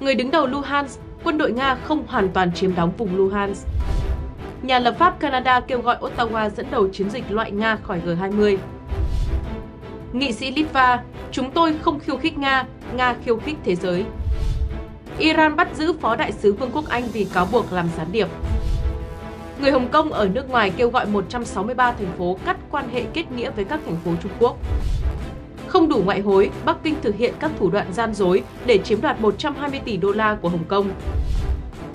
người đứng đầu Luhansk, quân đội Nga không hoàn toàn chiếm đóng vùng Luhansk. Nhà lập pháp Canada kêu gọi Ottawa dẫn đầu chiến dịch loại Nga khỏi G20. Nghị sĩ Litva, chúng tôi không khiêu khích Nga, Nga khiêu khích thế giới. Iran bắt giữ phó đại sứ Vương quốc Anh vì cáo buộc làm gián điệp. Người Hồng Kông ở nước ngoài kêu gọi 163 thành phố cắt quan hệ kết nghĩa với các thành phố Trung Quốc. Không đủ ngoại hối, Bắc Kinh thực hiện các thủ đoạn gian dối để chiếm đoạt 120 tỷ đô la của Hồng Kông.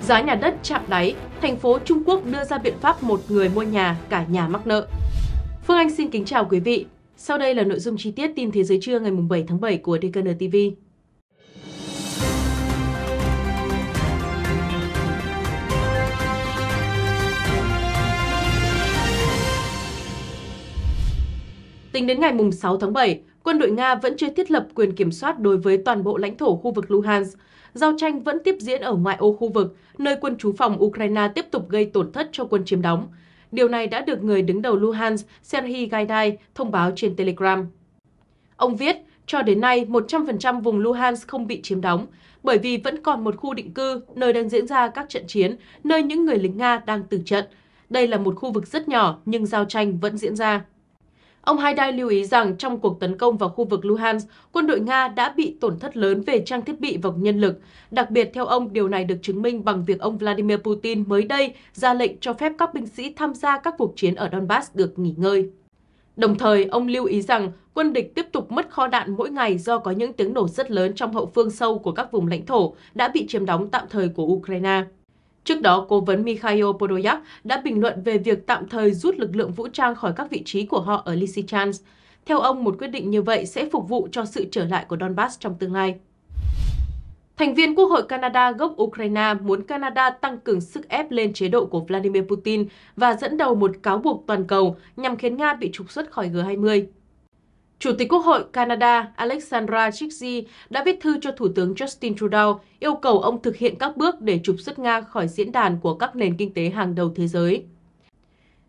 Giá nhà đất chạm đáy, thành phố Trung Quốc đưa ra biện pháp một người mua nhà, cả nhà mắc nợ. Phương Anh xin kính chào quý vị. Sau đây là nội dung chi tiết tin thế giới trưa ngày 7 tháng 7 của DKN TV. Tính đến ngày 6 tháng 7, quân đội Nga vẫn chưa thiết lập quyền kiểm soát đối với toàn bộ lãnh thổ khu vực Luhansk. Giao tranh vẫn tiếp diễn ở ngoại ô khu vực, nơi quân trú phòng Ukraine tiếp tục gây tổn thất cho quân chiếm đóng. Điều này đã được người đứng đầu Luhansk Serhiy Gaidai thông báo trên Telegram. Ông viết, cho đến nay 100% vùng Luhansk không bị chiếm đóng, bởi vì vẫn còn một khu định cư nơi đang diễn ra các trận chiến, nơi những người lính Nga đang tử trận. Đây là một khu vực rất nhỏ nhưng giao tranh vẫn diễn ra. Ông Haidai lưu ý rằng trong cuộc tấn công vào khu vực Luhansk, quân đội Nga đã bị tổn thất lớn về trang thiết bị và nhân lực. Đặc biệt, theo ông, điều này được chứng minh bằng việc ông Vladimir Putin mới đây ra lệnh cho phép các binh sĩ tham gia các cuộc chiến ở Donbass được nghỉ ngơi. Đồng thời, ông lưu ý rằng quân địch tiếp tục mất kho đạn mỗi ngày do có những tiếng nổ rất lớn trong hậu phương sâu của các vùng lãnh thổ đã bị chiếm đóng tạm thời của Ukraine. Trước đó, cố vấn Mikhail Podolyak đã bình luận về việc tạm thời rút lực lượng vũ trang khỏi các vị trí của họ ở Lysychansk. Theo ông, một quyết định như vậy sẽ phục vụ cho sự trở lại của Donbass trong tương lai. Thành viên Quốc hội Canada gốc Ukraine muốn Canada tăng cường sức ép lên chế độ của Vladimir Putin và dẫn đầu một cáo buộc toàn cầu nhằm khiến Nga bị trục xuất khỏi G20. Chủ tịch Quốc hội Canada Alexandra Chikzi đã viết thư cho Thủ tướng Justin Trudeau yêu cầu ông thực hiện các bước để trục xuất Nga khỏi diễn đàn của các nền kinh tế hàng đầu thế giới.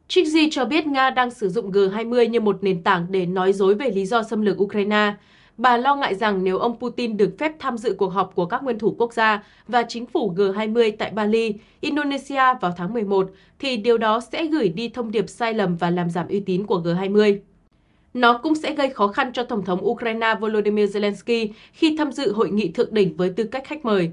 Chikzi cho biết Nga đang sử dụng G20 như một nền tảng để nói dối về lý do xâm lược Ukraine. Bà lo ngại rằng nếu ông Putin được phép tham dự cuộc họp của các nguyên thủ quốc gia và chính phủ G20 tại Bali, Indonesia vào tháng 11, thì điều đó sẽ gửi đi thông điệp sai lầm và làm giảm uy tín của G20. Nó cũng sẽ gây khó khăn cho Tổng thống Ukraine Volodymyr Zelensky khi tham dự hội nghị thượng đỉnh với tư cách khách mời.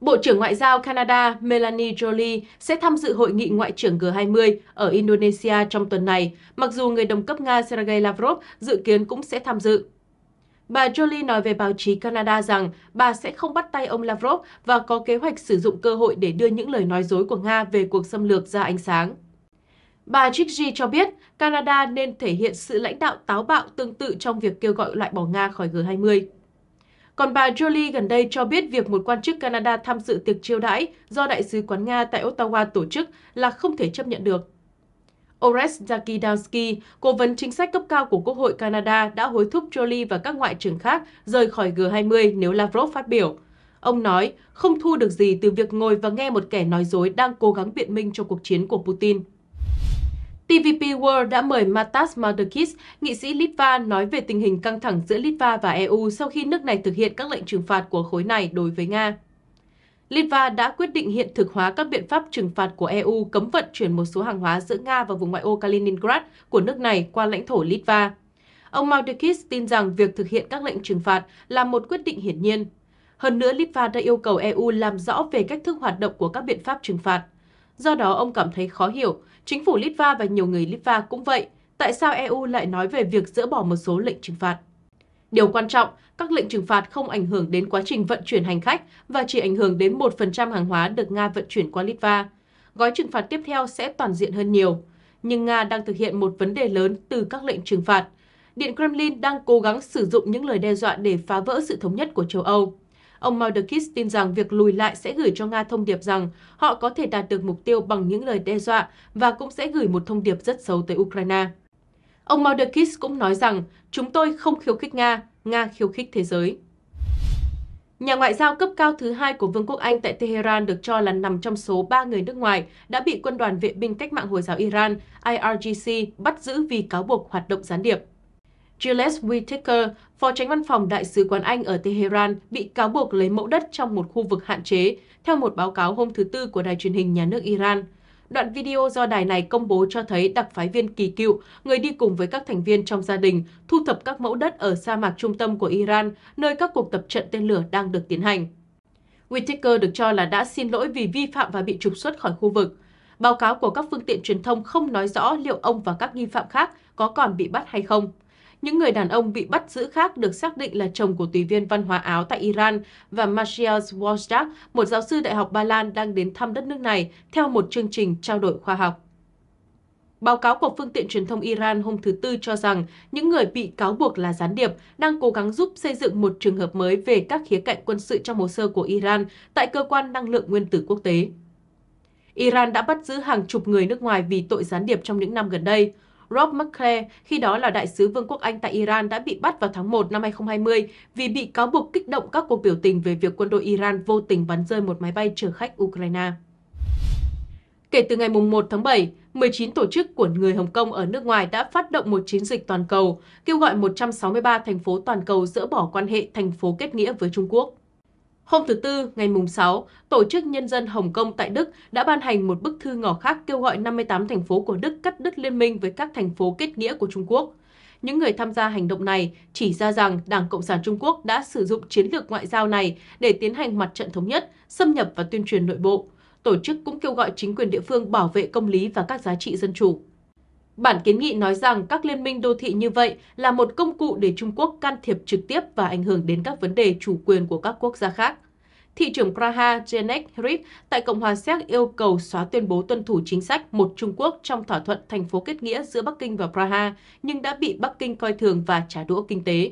Bộ trưởng Ngoại giao Canada Melanie Jolie sẽ tham dự hội nghị Ngoại trưởng G20 ở Indonesia trong tuần này, mặc dù người đồng cấp Nga Sergei Lavrov dự kiến cũng sẽ tham dự. Bà Jolie nói về báo chí Canada rằng bà sẽ không bắt tay ông Lavrov và có kế hoạch sử dụng cơ hội để đưa những lời nói dối của Nga về cuộc xâm lược ra ánh sáng. Bà Gigi cho biết Canada nên thể hiện sự lãnh đạo táo bạo tương tự trong việc kêu gọi loại bỏ Nga khỏi G20. Còn bà Jolie gần đây cho biết việc một quan chức Canada tham dự tiệc chiêu đãi do Đại sứ quán Nga tại Ottawa tổ chức là không thể chấp nhận được. Ores Zakidansky, cố vấn chính sách cấp cao của Quốc hội Canada đã hối thúc Jolie và các ngoại trưởng khác rời khỏi G20 nếu Lavrov phát biểu. Ông nói, không thu được gì từ việc ngồi và nghe một kẻ nói dối đang cố gắng biện minh cho cuộc chiến của Putin. TVP World đã mời Matas Maldakis, nghị sĩ Litva, nói về tình hình căng thẳng giữa Litva và EU sau khi nước này thực hiện các lệnh trừng phạt của khối này đối với Nga. Litva đã quyết định hiện thực hóa các biện pháp trừng phạt của EU cấm vận chuyển một số hàng hóa giữa Nga và vùng ngoại ô Kaliningrad của nước này qua lãnh thổ Litva. Ông Maldakis tin rằng việc thực hiện các lệnh trừng phạt là một quyết định hiển nhiên. Hơn nữa, Litva đã yêu cầu EU làm rõ về cách thức hoạt động của các biện pháp trừng phạt – Do đó, ông cảm thấy khó hiểu. Chính phủ Litva và nhiều người Litva cũng vậy. Tại sao EU lại nói về việc dỡ bỏ một số lệnh trừng phạt? Điều quan trọng, các lệnh trừng phạt không ảnh hưởng đến quá trình vận chuyển hành khách và chỉ ảnh hưởng đến 1% hàng hóa được Nga vận chuyển qua Litva. Gói trừng phạt tiếp theo sẽ toàn diện hơn nhiều. Nhưng Nga đang thực hiện một vấn đề lớn từ các lệnh trừng phạt. Điện Kremlin đang cố gắng sử dụng những lời đe dọa để phá vỡ sự thống nhất của châu Âu. Ông Maudakis tin rằng việc lùi lại sẽ gửi cho Nga thông điệp rằng họ có thể đạt được mục tiêu bằng những lời đe dọa và cũng sẽ gửi một thông điệp rất xấu tới Ukraine. Ông Maudakis cũng nói rằng, chúng tôi không khiêu khích Nga, Nga khiêu khích thế giới. Nhà ngoại giao cấp cao thứ hai của Vương quốc Anh tại Tehran được cho là nằm trong số 3 người nước ngoài đã bị quân đoàn vệ binh cách mạng Hồi giáo Iran, IRGC, bắt giữ vì cáo buộc hoạt động gián điệp. Gilles Whittaker, phó tránh văn phòng Đại sứ quán Anh ở Tehran, bị cáo buộc lấy mẫu đất trong một khu vực hạn chế, theo một báo cáo hôm thứ Tư của đài truyền hình nhà nước Iran. Đoạn video do đài này công bố cho thấy đặc phái viên kỳ cựu, người đi cùng với các thành viên trong gia đình, thu thập các mẫu đất ở sa mạc trung tâm của Iran, nơi các cuộc tập trận tên lửa đang được tiến hành. Whittaker được cho là đã xin lỗi vì vi phạm và bị trục xuất khỏi khu vực. Báo cáo của các phương tiện truyền thông không nói rõ liệu ông và các nghi phạm khác có còn bị bắt hay không. Những người đàn ông bị bắt giữ khác được xác định là chồng của tùy viên văn hóa Áo tại Iran và Marcia Wojcik, một giáo sư đại học Ba Lan đang đến thăm đất nước này theo một chương trình trao đổi khoa học. Báo cáo của phương tiện truyền thông Iran hôm thứ Tư cho rằng những người bị cáo buộc là gián điệp đang cố gắng giúp xây dựng một trường hợp mới về các khía cạnh quân sự trong hồ sơ của Iran tại Cơ quan Năng lượng Nguyên tử Quốc tế. Iran đã bắt giữ hàng chục người nước ngoài vì tội gián điệp trong những năm gần đây. Rob McClare, khi đó là đại sứ Vương quốc Anh tại Iran đã bị bắt vào tháng 1 năm 2020 vì bị cáo buộc kích động các cuộc biểu tình về việc quân đội Iran vô tình bắn rơi một máy bay chở khách Ukraine. Kể từ ngày 1 tháng 7, 19 tổ chức của người Hồng Kông ở nước ngoài đã phát động một chiến dịch toàn cầu, kêu gọi 163 thành phố toàn cầu dỡ bỏ quan hệ thành phố kết nghĩa với Trung Quốc. Hôm thứ Tư, ngày mùng 6, Tổ chức Nhân dân Hồng Kông tại Đức đã ban hành một bức thư ngỏ khác kêu gọi 58 thành phố của Đức cắt đứt liên minh với các thành phố kết nghĩa của Trung Quốc. Những người tham gia hành động này chỉ ra rằng Đảng Cộng sản Trung Quốc đã sử dụng chiến lược ngoại giao này để tiến hành mặt trận thống nhất, xâm nhập và tuyên truyền nội bộ. Tổ chức cũng kêu gọi chính quyền địa phương bảo vệ công lý và các giá trị dân chủ. Bản kiến nghị nói rằng các liên minh đô thị như vậy là một công cụ để Trung Quốc can thiệp trực tiếp và ảnh hưởng đến các vấn đề chủ quyền của các quốc gia khác. Thị trưởng Praha Janek Hrib tại Cộng hòa Séc yêu cầu xóa tuyên bố tuân thủ chính sách một Trung Quốc trong thỏa thuận thành phố kết nghĩa giữa Bắc Kinh và Praha, nhưng đã bị Bắc Kinh coi thường và trả đũa kinh tế.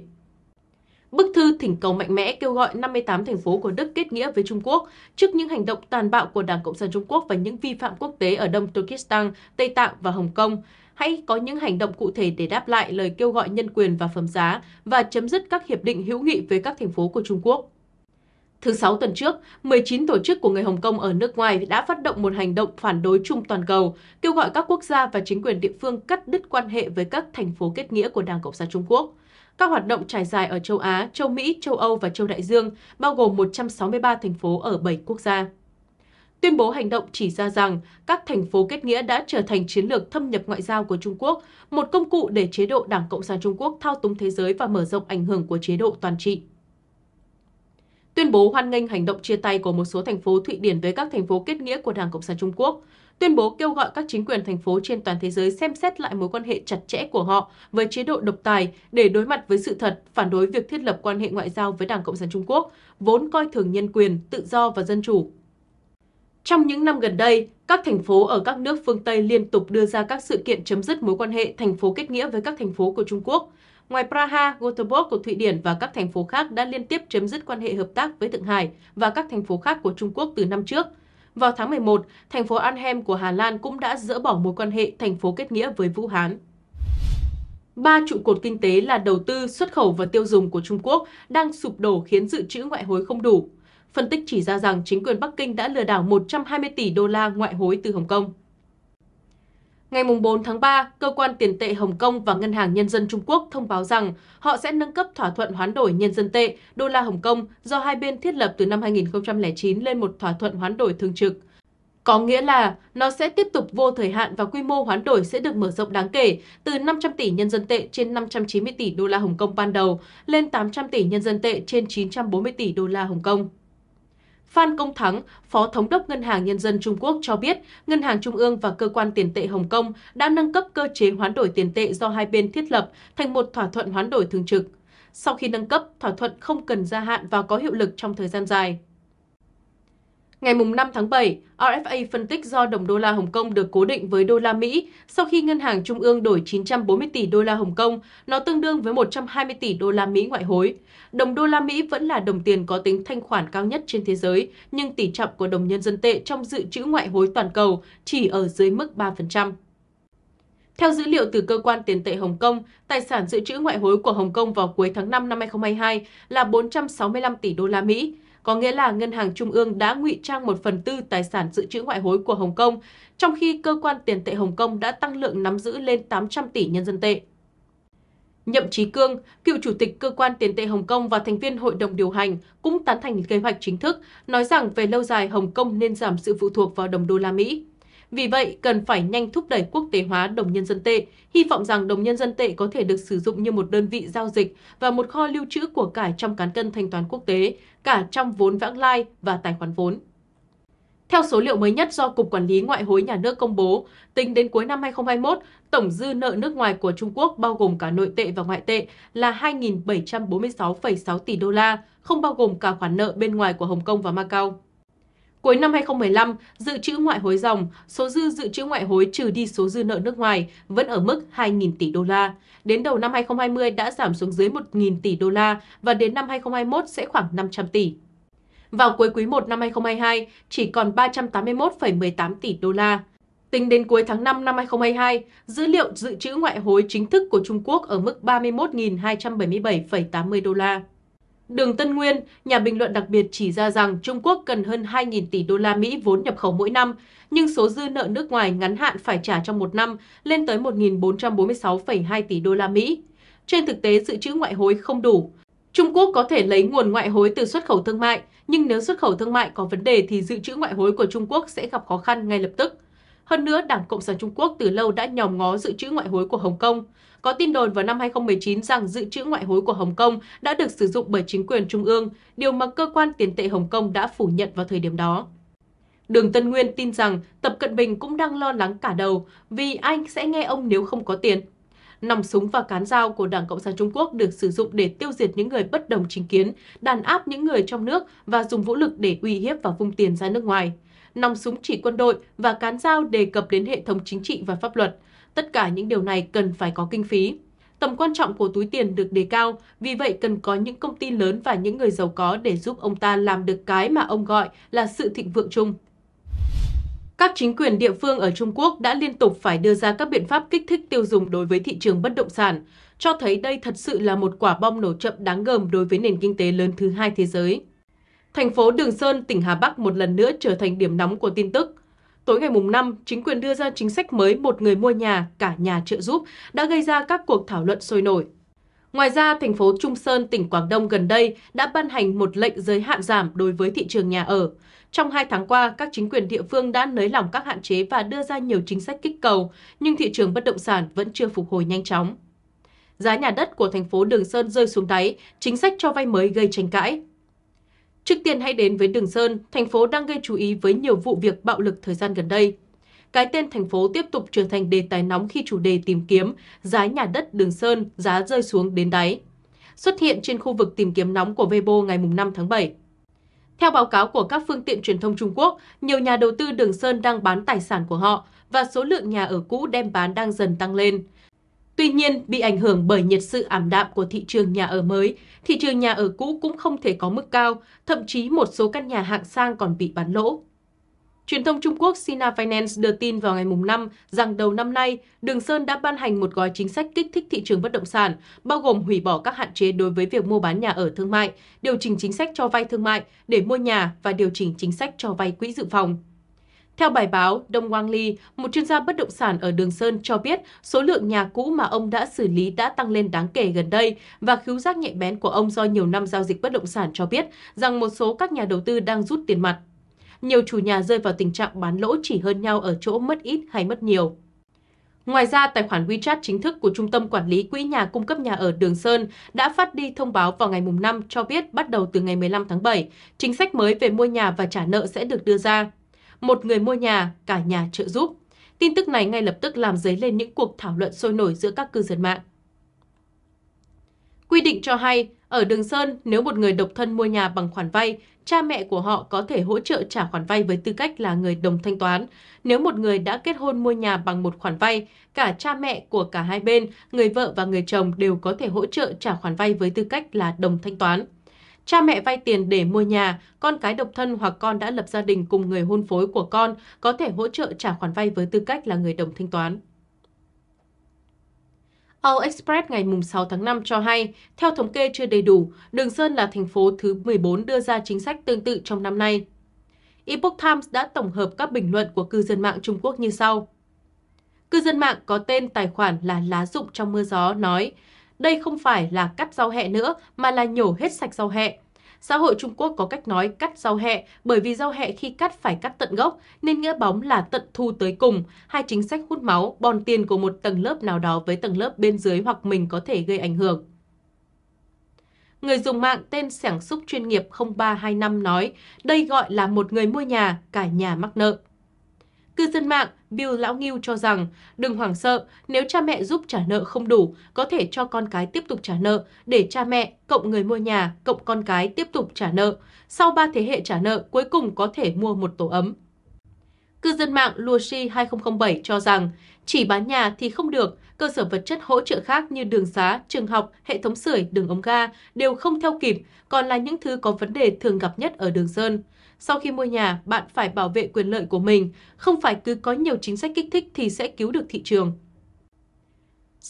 Bức thư thỉnh cầu mạnh mẽ kêu gọi 58 thành phố của Đức kết nghĩa với Trung Quốc trước những hành động tàn bạo của Đảng Cộng sản Trung Quốc và những vi phạm quốc tế ở Đông Turkestan, Tây Tạng và Hồng Kông hãy có những hành động cụ thể để đáp lại lời kêu gọi nhân quyền và phẩm giá và chấm dứt các hiệp định hữu nghị với các thành phố của Trung Quốc. Thứ Sáu tuần trước, 19 tổ chức của người Hồng Kông ở nước ngoài đã phát động một hành động phản đối chung toàn cầu, kêu gọi các quốc gia và chính quyền địa phương cắt đứt quan hệ với các thành phố kết nghĩa của Đảng Cộng sản Trung Quốc. Các hoạt động trải dài ở châu Á, châu Mỹ, châu Âu và châu Đại Dương, bao gồm 163 thành phố ở 7 quốc gia. Tuyên bố hành động chỉ ra rằng các thành phố kết nghĩa đã trở thành chiến lược thâm nhập ngoại giao của Trung Quốc, một công cụ để chế độ Đảng Cộng sản Trung Quốc thao túng thế giới và mở rộng ảnh hưởng của chế độ toàn trị. Tuyên bố hoan nghênh hành động chia tay của một số thành phố Thụy Điển với các thành phố kết nghĩa của Đảng Cộng sản Trung Quốc. Tuyên bố kêu gọi các chính quyền thành phố trên toàn thế giới xem xét lại mối quan hệ chặt chẽ của họ với chế độ độc tài để đối mặt với sự thật, phản đối việc thiết lập quan hệ ngoại giao với Đảng Cộng sản Trung Quốc, vốn coi thường nhân quyền, tự do và dân chủ trong những năm gần đây, các thành phố ở các nước phương Tây liên tục đưa ra các sự kiện chấm dứt mối quan hệ thành phố kết nghĩa với các thành phố của Trung Quốc. Ngoài Praha, Gothenburg của Thụy Điển và các thành phố khác đã liên tiếp chấm dứt quan hệ hợp tác với Thượng Hải và các thành phố khác của Trung Quốc từ năm trước. Vào tháng 11, thành phố Anhem của Hà Lan cũng đã dỡ bỏ mối quan hệ thành phố kết nghĩa với Vũ Hán. Ba trụ cột kinh tế là đầu tư, xuất khẩu và tiêu dùng của Trung Quốc đang sụp đổ khiến dự trữ ngoại hối không đủ, Phân tích chỉ ra rằng chính quyền Bắc Kinh đã lừa đảo 120 tỷ đô la ngoại hối từ Hồng Kông. Ngày 4 tháng 3, Cơ quan Tiền tệ Hồng Kông và Ngân hàng Nhân dân Trung Quốc thông báo rằng họ sẽ nâng cấp thỏa thuận hoán đổi nhân dân tệ đô la Hồng Kông do hai bên thiết lập từ năm 2009 lên một thỏa thuận hoán đổi thường trực. Có nghĩa là nó sẽ tiếp tục vô thời hạn và quy mô hoán đổi sẽ được mở rộng đáng kể từ 500 tỷ nhân dân tệ trên 590 tỷ đô la Hồng Kông ban đầu lên 800 tỷ nhân dân tệ trên 940 tỷ đô la Hồng Kông. Phan Công Thắng, Phó Thống đốc Ngân hàng Nhân dân Trung Quốc cho biết, Ngân hàng Trung ương và Cơ quan Tiền tệ Hồng Kông đã nâng cấp cơ chế hoán đổi tiền tệ do hai bên thiết lập thành một thỏa thuận hoán đổi thường trực. Sau khi nâng cấp, thỏa thuận không cần gia hạn và có hiệu lực trong thời gian dài. Ngày 5 tháng 7, RFA phân tích do đồng đô la Hồng Kông được cố định với đô la Mỹ sau khi Ngân hàng Trung ương đổi 940 tỷ đô la Hồng Kông, nó tương đương với 120 tỷ đô la Mỹ ngoại hối. Đồng đô la Mỹ vẫn là đồng tiền có tính thanh khoản cao nhất trên thế giới, nhưng tỷ trọng của đồng nhân dân tệ trong dự trữ ngoại hối toàn cầu chỉ ở dưới mức 3%. Theo dữ liệu từ cơ quan tiền tệ Hồng Kông, tài sản dự trữ ngoại hối của Hồng Kông vào cuối tháng 5 năm 2022 là 465 tỷ đô la Mỹ, có nghĩa là Ngân hàng Trung ương đã ngụy trang một phần tư tài sản dự trữ ngoại hối của Hồng Kông, trong khi cơ quan tiền tệ Hồng Kông đã tăng lượng nắm giữ lên 800 tỷ nhân dân tệ. Nhậm Chí Cương, cựu chủ tịch cơ quan tiền tệ Hồng Kông và thành viên hội đồng điều hành cũng tán thành kế hoạch chính thức, nói rằng về lâu dài Hồng Kông nên giảm sự phụ thuộc vào đồng đô la Mỹ. Vì vậy, cần phải nhanh thúc đẩy quốc tế hóa đồng nhân dân tệ, hy vọng rằng đồng nhân dân tệ có thể được sử dụng như một đơn vị giao dịch và một kho lưu trữ của cải trong cán cân thanh toán quốc tế, cả trong vốn vãng lai và tài khoản vốn. Theo số liệu mới nhất do Cục Quản lý Ngoại hối Nhà nước công bố, tính đến cuối năm 2021, tổng dư nợ nước ngoài của Trung Quốc bao gồm cả nội tệ và ngoại tệ là 2.746,6 tỷ đô la, không bao gồm cả khoản nợ bên ngoài của Hồng Kông và Macau. Cuối năm 2015, dự trữ ngoại hối dòng, số dư dự trữ ngoại hối trừ đi số dư nợ nước ngoài vẫn ở mức 2.000 tỷ đô la. Đến đầu năm 2020 đã giảm xuống dưới 1.000 tỷ đô la và đến năm 2021 sẽ khoảng 500 tỷ. Vào cuối quý 1 năm 2022, chỉ còn 381,18 tỷ đô la. Tính đến cuối tháng 5 năm 2022, dữ liệu dự trữ ngoại hối chính thức của Trung Quốc ở mức 31.277,80 đô la. Đường Tân Nguyên, nhà bình luận đặc biệt chỉ ra rằng Trung Quốc cần hơn 2.000 tỷ đô la Mỹ vốn nhập khẩu mỗi năm, nhưng số dư nợ nước ngoài ngắn hạn phải trả trong một năm lên tới 1.446,2 tỷ đô la Mỹ. Trên thực tế, dự trữ ngoại hối không đủ. Trung Quốc có thể lấy nguồn ngoại hối từ xuất khẩu thương mại, nhưng nếu xuất khẩu thương mại có vấn đề thì dự trữ ngoại hối của Trung Quốc sẽ gặp khó khăn ngay lập tức. Hơn nữa, Đảng Cộng sản Trung Quốc từ lâu đã nhòm ngó dự trữ ngoại hối của Hồng Kông. Có tin đồn vào năm 2019 rằng dự trữ ngoại hối của Hồng Kông đã được sử dụng bởi chính quyền trung ương, điều mà cơ quan tiền tệ Hồng Kông đã phủ nhận vào thời điểm đó. Đường Tân Nguyên tin rằng Tập Cận Bình cũng đang lo lắng cả đầu vì anh sẽ nghe ông nếu không có tiền. Nòng súng và cán dao của Đảng Cộng sản Trung Quốc được sử dụng để tiêu diệt những người bất đồng chính kiến, đàn áp những người trong nước và dùng vũ lực để uy hiếp và vung tiền ra nước ngoài. Nòng súng chỉ quân đội và cán dao đề cập đến hệ thống chính trị và pháp luật. Tất cả những điều này cần phải có kinh phí. Tầm quan trọng của túi tiền được đề cao, vì vậy cần có những công ty lớn và những người giàu có để giúp ông ta làm được cái mà ông gọi là sự thịnh vượng chung. Các chính quyền địa phương ở Trung Quốc đã liên tục phải đưa ra các biện pháp kích thích tiêu dùng đối với thị trường bất động sản, cho thấy đây thật sự là một quả bom nổ chậm đáng gờm đối với nền kinh tế lớn thứ hai thế giới. Thành phố Đường Sơn, tỉnh Hà Bắc một lần nữa trở thành điểm nóng của tin tức – Tối ngày mùng 5, chính quyền đưa ra chính sách mới một người mua nhà, cả nhà trợ giúp, đã gây ra các cuộc thảo luận sôi nổi. Ngoài ra, thành phố Trung Sơn, tỉnh Quảng Đông gần đây đã ban hành một lệnh giới hạn giảm đối với thị trường nhà ở. Trong hai tháng qua, các chính quyền địa phương đã nới lỏng các hạn chế và đưa ra nhiều chính sách kích cầu, nhưng thị trường bất động sản vẫn chưa phục hồi nhanh chóng. Giá nhà đất của thành phố Đường Sơn rơi xuống đáy, chính sách cho vay mới gây tranh cãi. Trước tiên hãy đến với Đường Sơn, thành phố đang gây chú ý với nhiều vụ việc bạo lực thời gian gần đây. Cái tên thành phố tiếp tục trở thành đề tài nóng khi chủ đề tìm kiếm giá nhà đất Đường Sơn giá rơi xuống đến đáy. Xuất hiện trên khu vực tìm kiếm nóng của Weibo ngày 5 tháng 7. Theo báo cáo của các phương tiện truyền thông Trung Quốc, nhiều nhà đầu tư Đường Sơn đang bán tài sản của họ và số lượng nhà ở cũ đem bán đang dần tăng lên. Tuy nhiên, bị ảnh hưởng bởi nhiệt sự ảm đạm của thị trường nhà ở mới, thị trường nhà ở cũ cũng không thể có mức cao, thậm chí một số căn nhà hạng sang còn bị bán lỗ. Truyền thông Trung Quốc Sina Finance đưa tin vào ngày mùng 5 rằng đầu năm nay, Đường Sơn đã ban hành một gói chính sách kích thích thị trường bất động sản, bao gồm hủy bỏ các hạn chế đối với việc mua bán nhà ở thương mại, điều chỉnh chính sách cho vay thương mại để mua nhà và điều chỉnh chính sách cho vay quỹ dự phòng. Theo bài báo Đông Quang Ly, một chuyên gia bất động sản ở Đường Sơn cho biết số lượng nhà cũ mà ông đã xử lý đã tăng lên đáng kể gần đây và khiếu giác nhạy bén của ông do nhiều năm giao dịch bất động sản cho biết rằng một số các nhà đầu tư đang rút tiền mặt. Nhiều chủ nhà rơi vào tình trạng bán lỗ chỉ hơn nhau ở chỗ mất ít hay mất nhiều. Ngoài ra, tài khoản WeChat chính thức của Trung tâm Quản lý Quỹ nhà cung cấp nhà ở Đường Sơn đã phát đi thông báo vào ngày mùng 5 cho biết bắt đầu từ ngày 15 tháng 7, chính sách mới về mua nhà và trả nợ sẽ được đưa ra một người mua nhà, cả nhà trợ giúp. Tin tức này ngay lập tức làm dấy lên những cuộc thảo luận sôi nổi giữa các cư dân mạng. Quy định cho hay, ở Đường Sơn, nếu một người độc thân mua nhà bằng khoản vay, cha mẹ của họ có thể hỗ trợ trả khoản vay với tư cách là người đồng thanh toán. Nếu một người đã kết hôn mua nhà bằng một khoản vay, cả cha mẹ của cả hai bên, người vợ và người chồng đều có thể hỗ trợ trả khoản vay với tư cách là đồng thanh toán. Cha mẹ vay tiền để mua nhà, con cái độc thân hoặc con đã lập gia đình cùng người hôn phối của con có thể hỗ trợ trả khoản vay với tư cách là người đồng thanh toán. All Express ngày 6 tháng 5 cho hay, theo thống kê chưa đầy đủ, Đường Sơn là thành phố thứ 14 đưa ra chính sách tương tự trong năm nay. Epoch Times đã tổng hợp các bình luận của cư dân mạng Trung Quốc như sau. Cư dân mạng có tên tài khoản là Lá Dụng trong mưa gió nói, đây không phải là cắt rau hẹ nữa mà là nhổ hết sạch rau hẹ. Xã hội Trung Quốc có cách nói cắt rau hẹ bởi vì rau hẹ khi cắt phải cắt tận gốc nên nghĩa bóng là tận thu tới cùng. Hai chính sách hút máu, bòn tiền của một tầng lớp nào đó với tầng lớp bên dưới hoặc mình có thể gây ảnh hưởng. Người dùng mạng tên sẻng xúc chuyên nghiệp 0325 nói, đây gọi là một người mua nhà, cả nhà mắc nợ. Cư dân mạng Bill Lão Nghiêu cho rằng đừng hoảng sợ, nếu cha mẹ giúp trả nợ không đủ, có thể cho con cái tiếp tục trả nợ, để cha mẹ cộng người mua nhà cộng con cái tiếp tục trả nợ. Sau ba thế hệ trả nợ, cuối cùng có thể mua một tổ ấm. Cư dân mạng Lucy 2007 cho rằng chỉ bán nhà thì không được, cơ sở vật chất hỗ trợ khác như đường xá, trường học, hệ thống sưởi, đường ống ga đều không theo kịp, còn là những thứ có vấn đề thường gặp nhất ở Đường Sơn. Sau khi mua nhà, bạn phải bảo vệ quyền lợi của mình, không phải cứ có nhiều chính sách kích thích thì sẽ cứu được thị trường.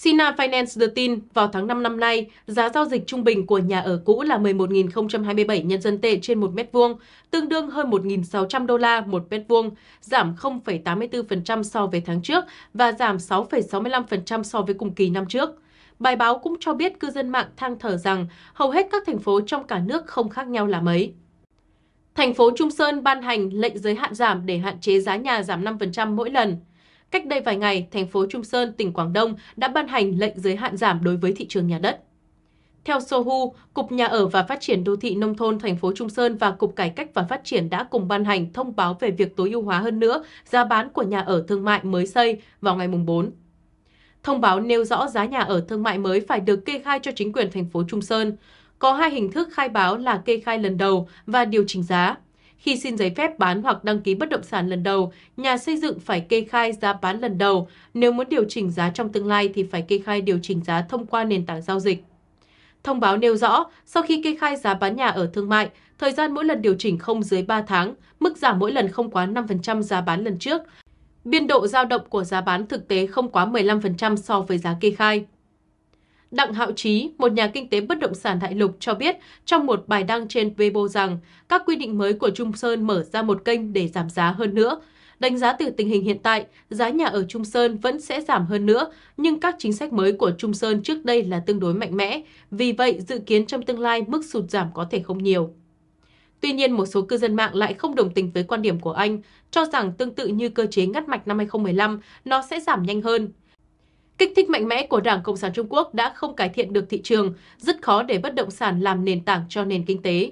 Sina Finance đưa tin, vào tháng 5 năm nay, giá giao dịch trung bình của nhà ở cũ là 11.027 nhân dân tệ trên 1 mét vuông, tương đương hơn 1.600 đô la một mét vuông, giảm 0,84% so với tháng trước và giảm 6,65% so với cùng kỳ năm trước. Bài báo cũng cho biết cư dân mạng thang thở rằng hầu hết các thành phố trong cả nước không khác nhau là mấy. Thành phố Trung Sơn ban hành lệnh giới hạn giảm để hạn chế giá nhà giảm 5% mỗi lần. Cách đây vài ngày, thành phố Trung Sơn, tỉnh Quảng Đông đã ban hành lệnh giới hạn giảm đối với thị trường nhà đất. Theo Sohu, Cục Nhà ở và Phát triển Đô thị Nông thôn thành phố Trung Sơn và Cục Cải cách và Phát triển đã cùng ban hành thông báo về việc tối ưu hóa hơn nữa giá bán của nhà ở thương mại mới xây vào ngày 4. Thông báo nêu rõ giá nhà ở thương mại mới phải được kê khai cho chính quyền thành phố Trung Sơn. Có hai hình thức khai báo là kê khai lần đầu và điều chỉnh giá. Khi xin giấy phép bán hoặc đăng ký bất động sản lần đầu, nhà xây dựng phải kê khai giá bán lần đầu. Nếu muốn điều chỉnh giá trong tương lai thì phải kê khai điều chỉnh giá thông qua nền tảng giao dịch. Thông báo nêu rõ, sau khi kê khai giá bán nhà ở thương mại, thời gian mỗi lần điều chỉnh không dưới 3 tháng, mức giảm mỗi lần không quá 5% giá bán lần trước. Biên độ giao động của giá bán thực tế không quá 15% so với giá kê khai. Đặng Hạo Chí, một nhà kinh tế bất động sản đại lục cho biết trong một bài đăng trên Weibo rằng các quy định mới của Trung Sơn mở ra một kênh để giảm giá hơn nữa. Đánh giá từ tình hình hiện tại, giá nhà ở Trung Sơn vẫn sẽ giảm hơn nữa, nhưng các chính sách mới của Trung Sơn trước đây là tương đối mạnh mẽ, vì vậy dự kiến trong tương lai mức sụt giảm có thể không nhiều. Tuy nhiên, một số cư dân mạng lại không đồng tình với quan điểm của anh, cho rằng tương tự như cơ chế ngắt mạch năm 2015, nó sẽ giảm nhanh hơn. Kích thích mạnh mẽ của Đảng Cộng sản Trung Quốc đã không cải thiện được thị trường, rất khó để bất động sản làm nền tảng cho nền kinh tế.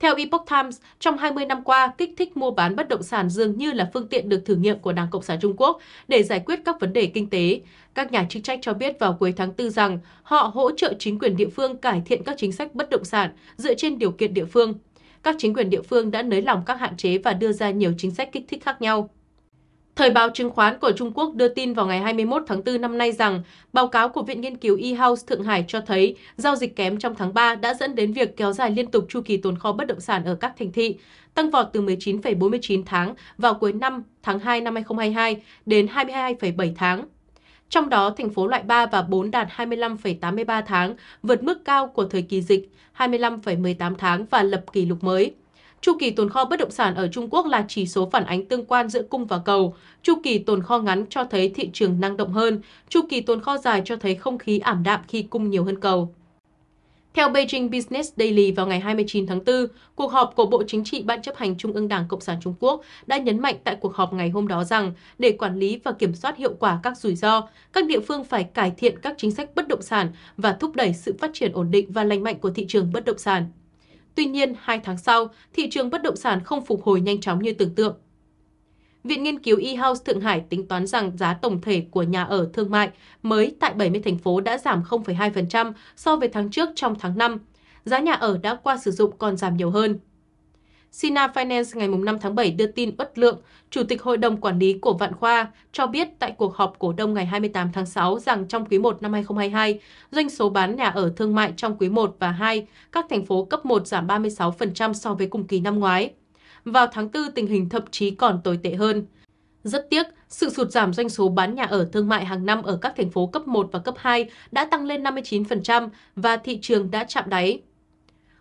Theo Epoch Times, trong 20 năm qua, kích thích mua bán bất động sản dường như là phương tiện được thử nghiệm của Đảng Cộng sản Trung Quốc để giải quyết các vấn đề kinh tế. Các nhà chức trách cho biết vào cuối tháng 4 rằng họ hỗ trợ chính quyền địa phương cải thiện các chính sách bất động sản dựa trên điều kiện địa phương. Các chính quyền địa phương đã nới lỏng các hạn chế và đưa ra nhiều chính sách kích thích khác nhau. Thời báo chứng khoán của Trung Quốc đưa tin vào ngày 21 tháng 4 năm nay rằng báo cáo của Viện Nghiên cứu E-House Thượng Hải cho thấy giao dịch kém trong tháng 3 đã dẫn đến việc kéo dài liên tục chu kỳ tồn kho bất động sản ở các thành thị, tăng vọt từ 19,49 tháng vào cuối năm tháng 2 năm 2022 đến 22,7 tháng. Trong đó, thành phố loại 3 và 4 đạt 25,83 tháng, vượt mức cao của thời kỳ dịch 25,18 tháng và lập kỷ lục mới. Chu kỳ tồn kho bất động sản ở Trung Quốc là chỉ số phản ánh tương quan giữa cung và cầu. Chu kỳ tồn kho ngắn cho thấy thị trường năng động hơn, chu kỳ tồn kho dài cho thấy không khí ảm đạm khi cung nhiều hơn cầu. Theo Beijing Business Daily vào ngày 29 tháng 4, cuộc họp của Bộ Chính trị Ban chấp hành Trung ương Đảng Cộng sản Trung Quốc đã nhấn mạnh tại cuộc họp ngày hôm đó rằng để quản lý và kiểm soát hiệu quả các rủi ro, các địa phương phải cải thiện các chính sách bất động sản và thúc đẩy sự phát triển ổn định và lành mạnh của thị trường bất động sản. Tuy nhiên, hai tháng sau, thị trường bất động sản không phục hồi nhanh chóng như tưởng tượng. Viện Nghiên cứu E-House Thượng Hải tính toán rằng giá tổng thể của nhà ở thương mại mới tại 70 thành phố đã giảm 0,2% so với tháng trước trong tháng 5. Giá nhà ở đã qua sử dụng còn giảm nhiều hơn. Sina Finance ngày 5 tháng 7 đưa tin Uất Lượng, Chủ tịch Hội đồng Quản lý của Vạn Khoa, cho biết tại cuộc họp cổ đông ngày 28 tháng 6 rằng trong quý 1 năm 2022, doanh số bán nhà ở thương mại trong quý 1 và 2, các thành phố cấp 1 giảm 36% so với cùng kỳ năm ngoái. Vào tháng 4, tình hình thậm chí còn tồi tệ hơn. Rất tiếc, sự sụt giảm doanh số bán nhà ở thương mại hàng năm ở các thành phố cấp 1 và cấp 2 đã tăng lên 59% và thị trường đã chạm đáy.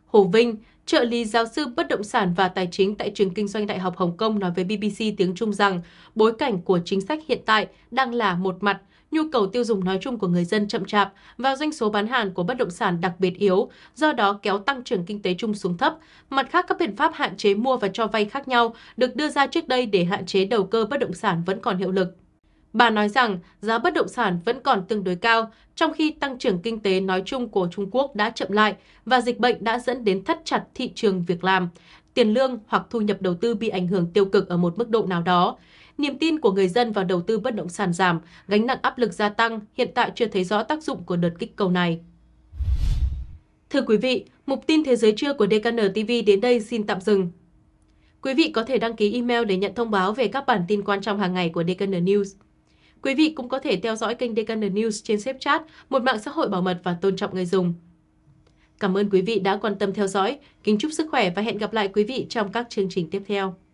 Hồ Vinh, Trợ lý giáo sư bất động sản và tài chính tại trường kinh doanh Đại học Hồng Kông nói với BBC tiếng Trung rằng bối cảnh của chính sách hiện tại đang là một mặt, nhu cầu tiêu dùng nói chung của người dân chậm chạp và doanh số bán hàng của bất động sản đặc biệt yếu, do đó kéo tăng trưởng kinh tế chung xuống thấp. Mặt khác, các biện pháp hạn chế mua và cho vay khác nhau được đưa ra trước đây để hạn chế đầu cơ bất động sản vẫn còn hiệu lực. Bà nói rằng giá bất động sản vẫn còn tương đối cao, trong khi tăng trưởng kinh tế nói chung của Trung Quốc đã chậm lại và dịch bệnh đã dẫn đến thắt chặt thị trường việc làm, tiền lương hoặc thu nhập đầu tư bị ảnh hưởng tiêu cực ở một mức độ nào đó. Niềm tin của người dân vào đầu tư bất động sản giảm, gánh nặng áp lực gia tăng, hiện tại chưa thấy rõ tác dụng của đợt kích cầu này. Thưa quý vị, mục tin thế giới trưa của DKN TV đến đây xin tạm dừng. Quý vị có thể đăng ký email để nhận thông báo về các bản tin quan trọng hàng ngày của DKN News. Quý vị cũng có thể theo dõi kênh DKN News trên SafeChat, một mạng xã hội bảo mật và tôn trọng người dùng. Cảm ơn quý vị đã quan tâm theo dõi. Kính chúc sức khỏe và hẹn gặp lại quý vị trong các chương trình tiếp theo.